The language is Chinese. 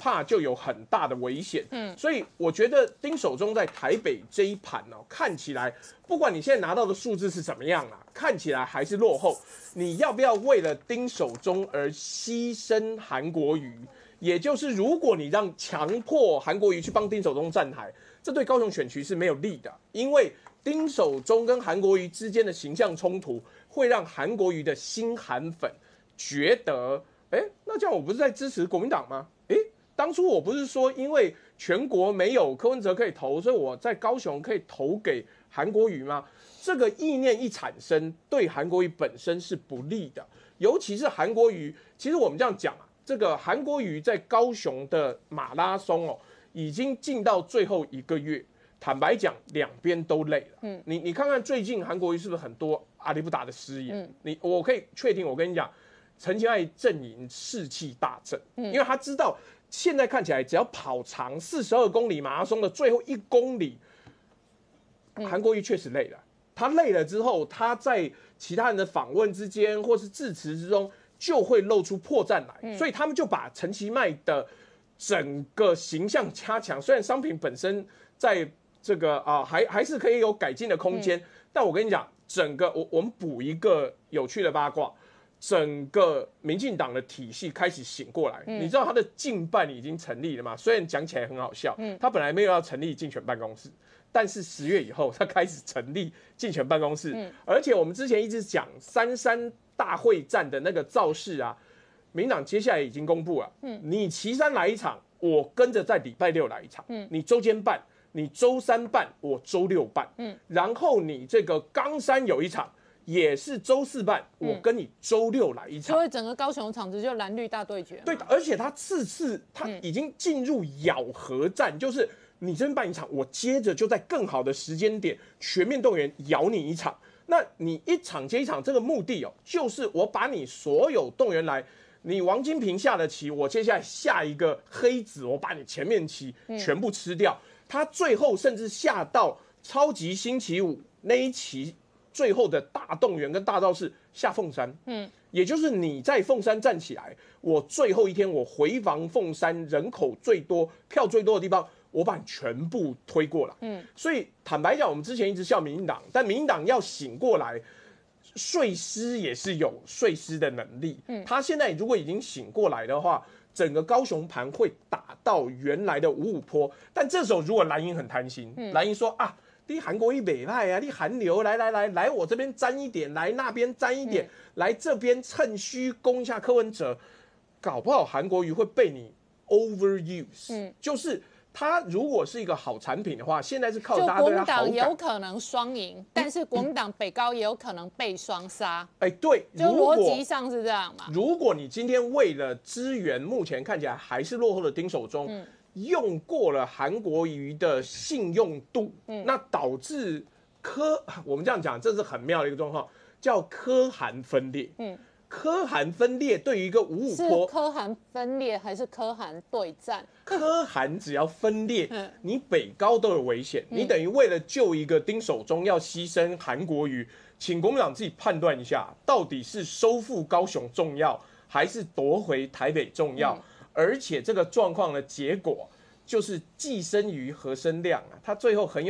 怕就有很大的危险，嗯，所以我觉得丁守中在台北这一盘呢，看起来不管你现在拿到的数字是怎么样啊，看起来还是落后。你要不要为了丁守中而牺牲韩国瑜？也就是如果你让强迫韩国瑜去帮丁守中站台，这对高雄选区是没有利的，因为丁守中跟韩国瑜之间的形象冲突会让韩国瑜的新韩粉觉得，哎，那这样我不是在支持国民党吗？哎。当初我不是说，因为全国没有柯文哲可以投，所以我在高雄可以投给韩国瑜吗？这个意念一产生，对韩国瑜本身是不利的。尤其是韩国瑜，其实我们这样讲啊，这个韩国瑜在高雄的马拉松哦，已经进到最后一个月。坦白讲，两边都累了。嗯，你你看看最近韩国瑜是不是很多阿里不达的失言？嗯，你我可以确定，我跟你讲。陈其迈阵营士气大振，因为他知道现在看起来，只要跑长四十二公里马拉松的最后一公里，韩国瑜确实累了。他累了之后，他在其他人的访问之间或是致辞之中，就会露出破绽来。所以他们就把陈其迈的整个形象加强。虽然商品本身在这个啊还还是可以有改进的空间，但我跟你讲，整个我我们补一个有趣的八卦。整个民进党的体系开始醒过来，你知道他的进办已经成立了吗？虽然讲起来很好笑，他本来没有要成立竞选办公室，但是十月以后他开始成立竞选办公室。而且我们之前一直讲三山大会战的那个造势啊，民党接下来已经公布了，嗯，你岐山来一场，我跟着在礼拜六来一场，嗯，你周间办，你周三办，我周六办，嗯，然后你这个冈山有一场。也是周四办，我跟你周六来一场，所以整个高雄场子就蓝绿大对决。对，而且他次次他已经进入咬合战，就是你先办一场，我接着就在更好的时间点全面动员咬你一场。那你一场接一场，这个目的哦，就是我把你所有动员来，你王金平下的棋，我接下来下一个黑子，我把你前面棋全部吃掉。他最后甚至下到超级星期五那一期。最后的大动员跟大道士下凤山，嗯，也就是你在凤山站起来，我最后一天我回防凤山，人口最多、票最多的地方，我把全部推过来，嗯，所以坦白讲，我们之前一直笑民进党，但民进党要醒过来，睡狮也是有睡狮的能力，嗯，他现在如果已经醒过来的话，整个高雄盘会打到原来的五五坡，但这时候如果蓝营很贪心，蓝营说啊。你韩国一美派啊，你韩流来来来来我这边沾一点，来那边沾一点，来这边趁虚攻一下柯文哲，搞不好韩国瑜会被你 overuse。嗯，就是他如果是一个好产品的话，现在是靠大家对他好感。有可能双赢，但是国民党北高也有可能被双杀。哎，对，就逻辑上是这样嘛。如果你今天为了支援目前看起来还是落后的丁守中，嗯。用过了韩国瑜的信用度，那导致科，我们这样讲，这是很妙的一个状况，叫科韩分裂。嗯，科韩分裂对于一个五五坡，是科韩分裂还是科韩对战？科韩只要分裂，你北高都有危险。你等于为了救一个丁守中，要牺牲韩国瑜，请工长自己判断一下，到底是收复高雄重要，还是夺回台北重要？而且这个状况的结果，就是寄生于和生量啊，它最后很有。